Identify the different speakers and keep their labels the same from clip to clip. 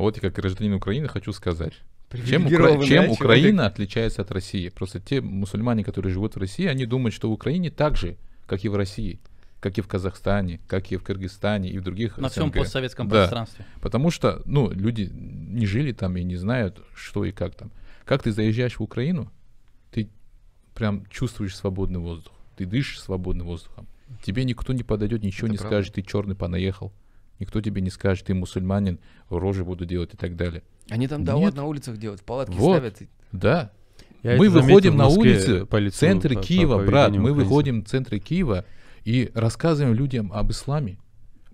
Speaker 1: А вот я как гражданин Украины хочу сказать. Чем, Укра... чем Украина отличается от России? Просто те мусульмане, которые живут в России, они думают, что в Украине так же, как и в России, как и в Казахстане, как и в Кыргызстане и в других На СНГ. всем постсоветском да. пространстве. Потому что, ну, люди не жили там и не знают, что и как там. Как ты заезжаешь в Украину, ты прям чувствуешь свободный воздух. Ты дышишь свободным воздухом. Тебе никто не подойдет, ничего Это не правда. скажет, ты черный понаехал. Никто тебе не скажет, ты мусульманин, рожи буду делать и так далее.
Speaker 2: Они там дауат на улицах делают, палатки вот, ставят. Да. Я мы выходим на улицы, по центр по, Киева, по брат, мы выходим
Speaker 1: в центр Киева и рассказываем людям об исламе.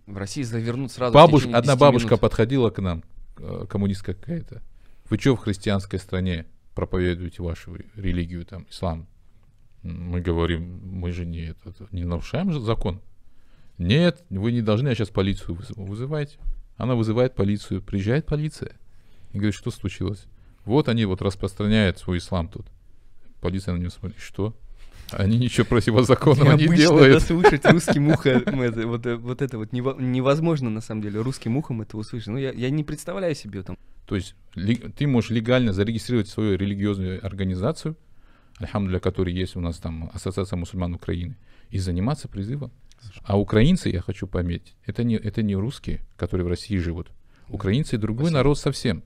Speaker 1: В России завернут сразу. Бабуш, одна бабушка минут. подходила к нам, э, коммунистка какая-то. Вы что в христианской стране проповедуете вашу религию, там, ислам? Мы говорим, мы же не, это, не нарушаем же закон. Нет, вы не должны, я сейчас полицию вызову. Вызывайте. Она вызывает полицию. Приезжает полиция. И говорит, что случилось? Вот они вот распространяют свой ислам тут. Полиция на него смотрит, что? Они ничего противозаконного Необычно не делают. это
Speaker 2: слышать русским ухом. Это, вот, вот это вот невозможно на самом деле русским ухом это услышать. Ну, я, я не представляю себе там.
Speaker 1: То есть ты можешь легально зарегистрировать свою религиозную организацию, альхамдуля, которой есть у нас там Ассоциация мусульман Украины, и заниматься призывом. А украинцы, я хочу пометить, это не, это не русские, которые в России живут. Украинцы другой Спасибо. народ совсем.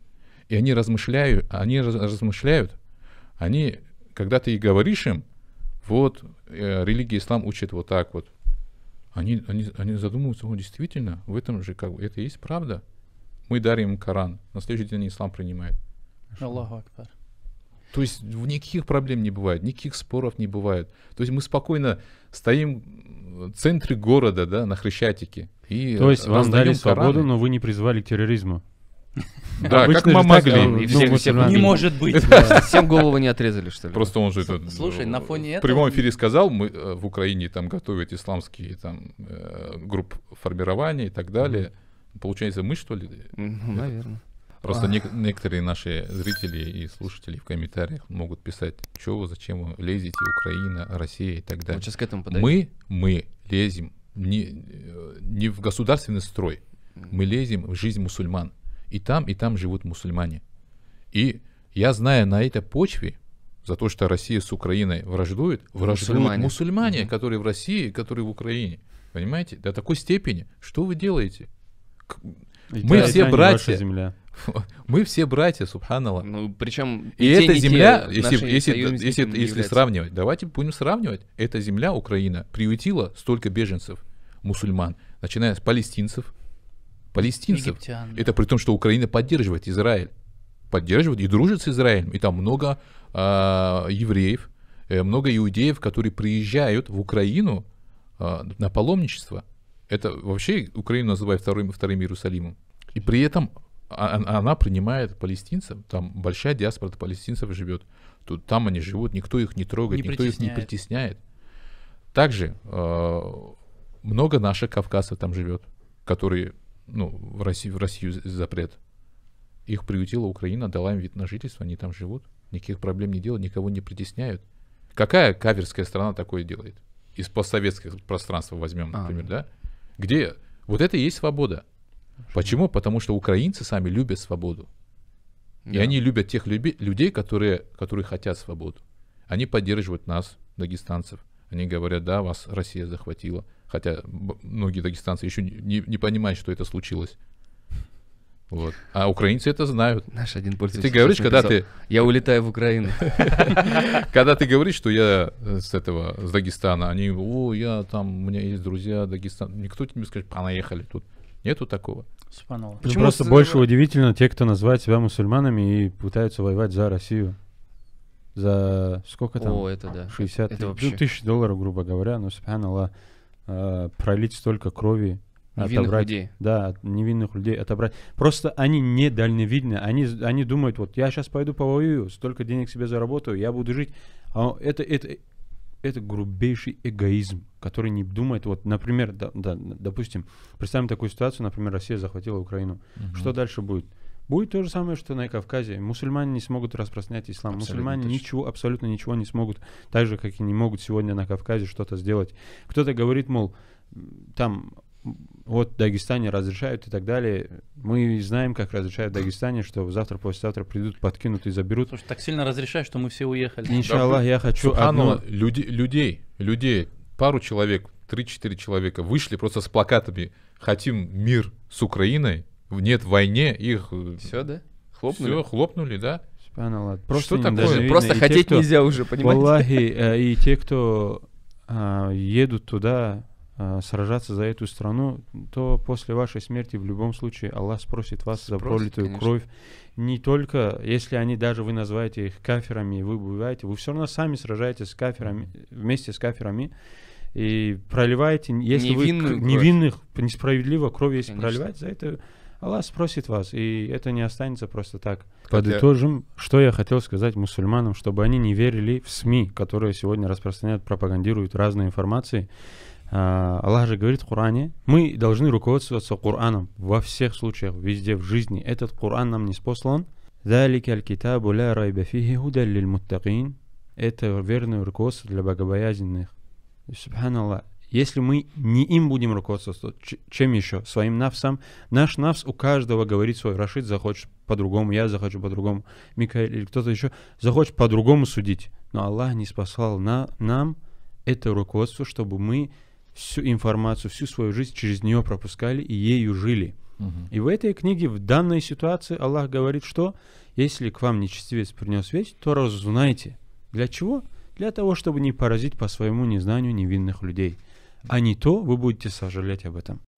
Speaker 1: И они размышляют, они размышляют, они, когда ты и говоришь им, вот э, религия ислам учит вот так вот, они, они, они задумываются, о, действительно, в этом же как бы, это и есть правда. Мы дарим им Коран, на следующий день ислам принимает.
Speaker 2: Аллаху Акбар.
Speaker 1: То есть никаких проблем не бывает, никаких споров не бывает. То есть мы спокойно стоим в центре города, да, на Хрещатике. И То есть вам дали свободу, Кораны.
Speaker 2: но вы не призвали к терроризму. Да, Обычно как мы могли. Не может быть. Всем
Speaker 1: голову не отрезали, что ли? Просто он же это Слушай, на фоне э, этого... В прямом эфире сказал, мы э, в Украине там готовят исламские там э, групп формирования и так далее. Получается, мы что ли?
Speaker 2: Ну, наверное. Просто а... нек-
Speaker 1: некоторые наши зрители и слушатели в комментариях могут писать, что вы, зачем вы лезете, Украина, Россия и так далее. Мы сейчас к этому подойдем. Мы, мы лезем не, э, не в государственный строй, мы лезем в жизнь мусульман. И там, и там живут мусульмане. И я знаю на этой почве, за то, что Россия с Украиной враждует, враждуют мусульмане, мусульмане угу. которые в России, которые в Украине. Понимаете? До такой степени. Что вы делаете? И мы все братья. Земля. Мы все братья, субханала. Ну, причем и, и эта земля, те, если, если, если, если сравнивать, давайте будем сравнивать. Эта земля, Украина, приютила столько беженцев, мусульман, начиная с палестинцев, палестинцев. Египтян, да. Это при том, что Украина поддерживает Израиль, поддерживает и дружит с Израилем, и там много а, э, евреев, много иудеев, которые приезжают в Украину э, на паломничество. Это вообще Украину называют вторым, вторым Иерусалимом. И при этом а, а, она принимает палестинцев, там большая диаспора палестинцев живет. Тут, там они живут, никто их не трогает, не никто притесняет. их не притесняет. Также э, много наших кавказцев там живет, которые ну, в, Россию, в Россию запрет. Их приютила Украина, дала им вид на жительство, они там живут, никаких проблем не делают, никого не притесняют. Какая каверская страна такое делает? Из постсоветских пространства возьмем, а. например, а, да? Где? Вот это и есть свобода. Хорошо. Почему? Потому что украинцы сами любят свободу. Да. И они любят тех люби- людей, которые, которые хотят свободу. Они поддерживают нас, дагестанцев. Они говорят, да, вас Россия захватила. Хотя многие дагестанцы еще не, не понимают, что это случилось. Вот. А украинцы это знают. Наш один пользователь. ты говоришь, когда ты... Я улетаю в Украину. Когда ты говоришь, что я с этого, с Дагестана, они, о, я там, у меня есть друзья Дагестан. Никто тебе не скажет, понаехали «А тут. Нету такого. Ну, Почему просто больше
Speaker 2: удивительно те, кто называет себя мусульманами и пытаются воевать за Россию. За сколько там? О, это да. 60 ну, тысяч долларов, грубо говоря. Но, субханаллах, а, пролить столько крови невинных отобрать, людей. Да, невинных людей отобрать. Просто они не дальновидны, они, они думают, вот я сейчас пойду повоюю, столько денег себе заработаю, я буду жить. А это, это, это грубейший эгоизм, который не думает, вот, например, да, да, допустим, представим такую ситуацию, например, Россия захватила Украину. Угу. Что дальше будет? Будет то же самое, что на Кавказе. Мусульмане не смогут распространять ислам. Абсолютно Мусульмане точно. ничего, абсолютно ничего не смогут, так же, как и не могут сегодня на Кавказе что-то сделать. Кто-то говорит, мол, там вот в Дагестане разрешают и так далее. Мы знаем, как разрешают в Дагестане, что завтра, послезавтра придут, подкинут и заберут. Слушай, так сильно разрешают, что мы все уехали. Иншаллах, я хочу Субхану, одно... люди, людей, людей, пару человек, 3-4 человека вышли
Speaker 1: просто с плакатами «Хотим мир с Украиной», «Нет войне», их... Э, все, да? Хлопнули? Все, хлопнули, да. Просто что такое? видно. Просто и хотеть те, кто, нельзя уже, понимаете? Аллахи
Speaker 2: э, и те, кто а, едут туда, а, сражаться за эту страну, то после вашей смерти в любом случае Аллах спросит вас спросит, за пролитую конечно. кровь. Не только, если они даже вы называете их каферами, вы бываете, вы все равно сами сражаетесь с каферами, вместе с каферами и проливаете, если Невинную вы кровь. невинных, несправедливо кровь, если проливать, за это Аллах спросит вас, и это не останется просто так. Подытожим, что я хотел сказать мусульманам, чтобы они не верили в СМИ, которые сегодня распространяют, пропагандируют разные информации. А, Аллах же говорит в Коране, мы должны руководствоваться Кораном во всех случаях, везде в жизни. Этот Коран нам не спослан. Это верное руководство для богобоязненных. Субханаллах. Если мы не им будем руководствоваться, чем еще? Своим нафсом. Наш нафс у каждого говорит свой. Рашид захочет по-другому, я захочу по-другому, Микаэль или кто-то еще захочет по-другому судить. Но Аллах не спасал на, нам это руководство, чтобы мы всю информацию, всю свою жизнь через нее пропускали и ею жили. Угу. И в этой книге, в данной ситуации, Аллах говорит, что если к вам нечестивец принес вещь, то разузнайте. Для чего? Для того, чтобы не поразить по своему незнанию невинных людей. А не то вы будете сожалеть об этом.